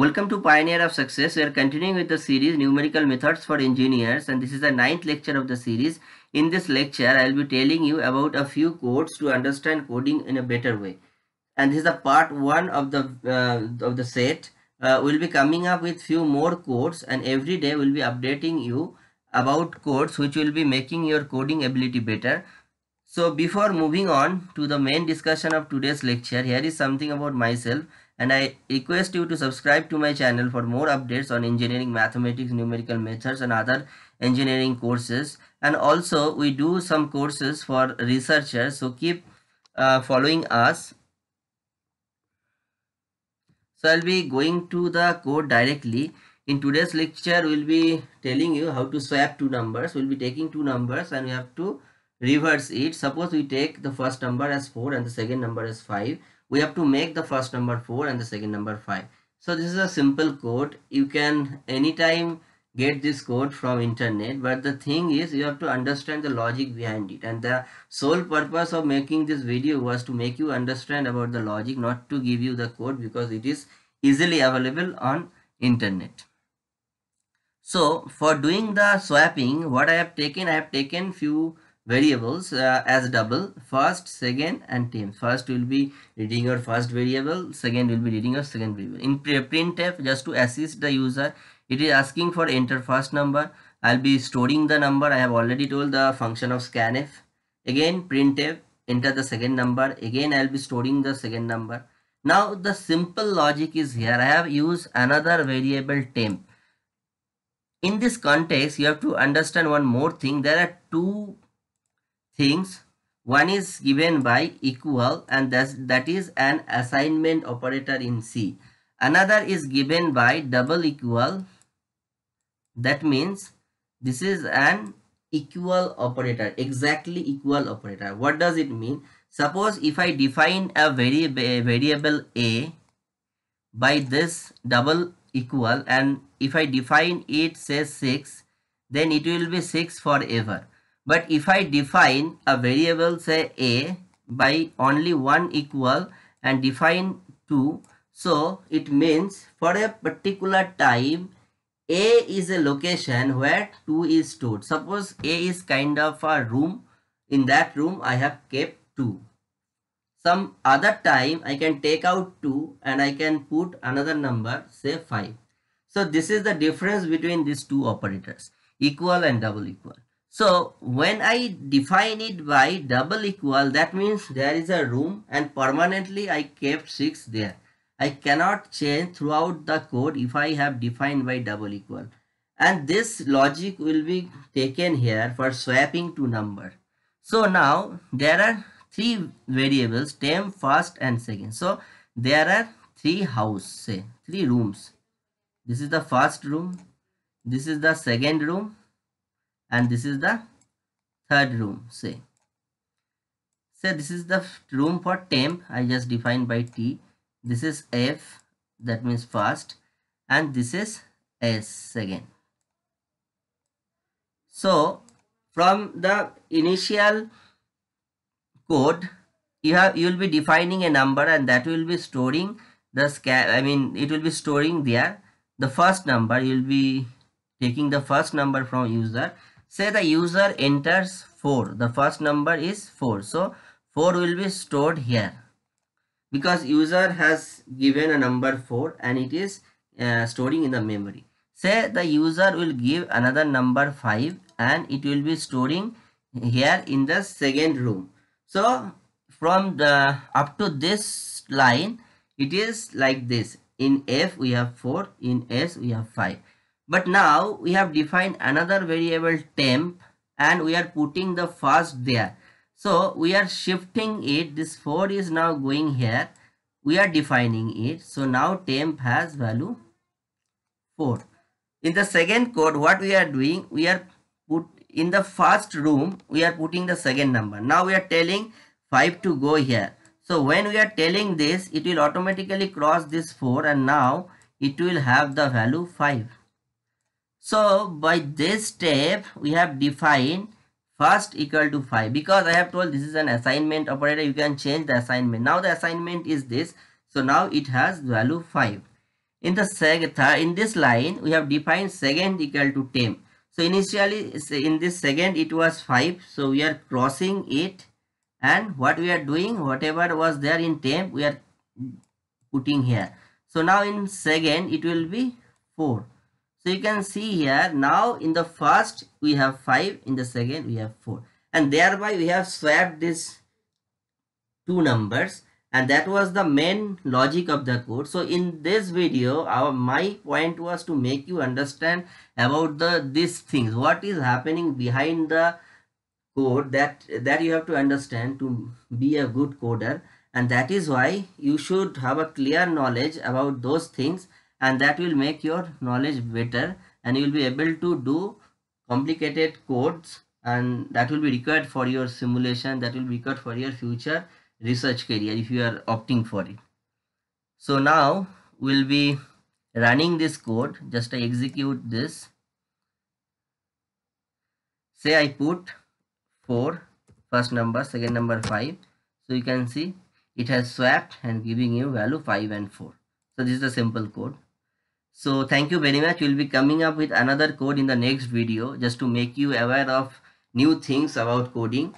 Welcome to Pioneer of Success. We are continuing with the series Numerical Methods for Engineers and this is the ninth lecture of the series. In this lecture, I will be telling you about a few codes to understand coding in a better way. And this is the part one of the uh, of the set. Uh, we'll be coming up with few more codes and every day we'll be updating you about codes which will be making your coding ability better. So before moving on to the main discussion of today's lecture, here is something about myself and I request you to subscribe to my channel for more updates on engineering mathematics, numerical methods and other engineering courses and also we do some courses for researchers so keep uh, following us. So I'll be going to the code directly. In today's lecture we'll be telling you how to swap two numbers. We'll be taking two numbers and we have to reverse it. Suppose we take the first number as 4 and the second number as 5 we have to make the first number 4 and the second number 5 so this is a simple code you can anytime get this code from internet but the thing is you have to understand the logic behind it and the sole purpose of making this video was to make you understand about the logic not to give you the code because it is easily available on internet so for doing the swapping what i have taken i have taken few variables uh, as double first second and team first will be reading your first variable second will be reading your second variable in printf just to assist the user it is asking for enter first number i'll be storing the number i have already told the function of scanf again printf enter the second number again i'll be storing the second number now the simple logic is here i have used another variable temp in this context you have to understand one more thing there are two things one is given by equal and that's, that is an assignment operator in C. Another is given by double equal. That means this is an equal operator, exactly equal operator. What does it mean? Suppose if I define a, a variable A by this double equal and if I define it says 6, then it will be 6 forever. But if I define a variable say a by only one equal and define two, so it means for a particular time a is a location where 2 is stored. Suppose A is kind of a room. In that room, I have kept 2. Some other time, I can take out 2 and I can put another number, say 5. So this is the difference between these two operators, equal and double equal. So when I define it by double equal, that means there is a room and permanently I kept 6 there. I cannot change throughout the code if I have defined by double equal. And this logic will be taken here for swapping to number. So now there are three variables, temp, first and second. So there are three house, say, three rooms. This is the first room. This is the second room and this is the third room say say this is the room for temp i just defined by t this is f that means first and this is s again. so from the initial code you have you will be defining a number and that will be storing the scan i mean it will be storing there the first number you will be taking the first number from user say the user enters 4 the first number is 4 so 4 will be stored here because user has given a number 4 and it is uh, storing in the memory say the user will give another number 5 and it will be storing here in the second room so from the up to this line it is like this in f we have 4 in s we have 5 but now we have defined another variable temp and we are putting the first there. So we are shifting it. This 4 is now going here. We are defining it. So now temp has value 4. In the second code, what we are doing, we are put in the first room, we are putting the second number. Now we are telling 5 to go here. So when we are telling this, it will automatically cross this 4 and now it will have the value 5. So by this step, we have defined first equal to 5 because I have told this is an assignment operator. You can change the assignment. Now the assignment is this. So now it has value 5. In the second, in this line, we have defined second equal to 10. So initially in this second it was 5. So we are crossing it and what we are doing whatever was there in temp we are putting here. So now in second it will be 4. So you can see here now in the first we have 5 in the second we have 4 and thereby we have swapped these two numbers and that was the main logic of the code. So in this video our my point was to make you understand about the these things what is happening behind the code that that you have to understand to be a good coder and that is why you should have a clear knowledge about those things and that will make your knowledge better and you will be able to do complicated codes and that will be required for your simulation that will be required for your future research career if you are opting for it so now we'll be running this code just to execute this say I put 4 first number second number 5 so you can see it has swapped and giving you value 5 and 4 so this is a simple code so thank you very much. We'll be coming up with another code in the next video just to make you aware of new things about coding.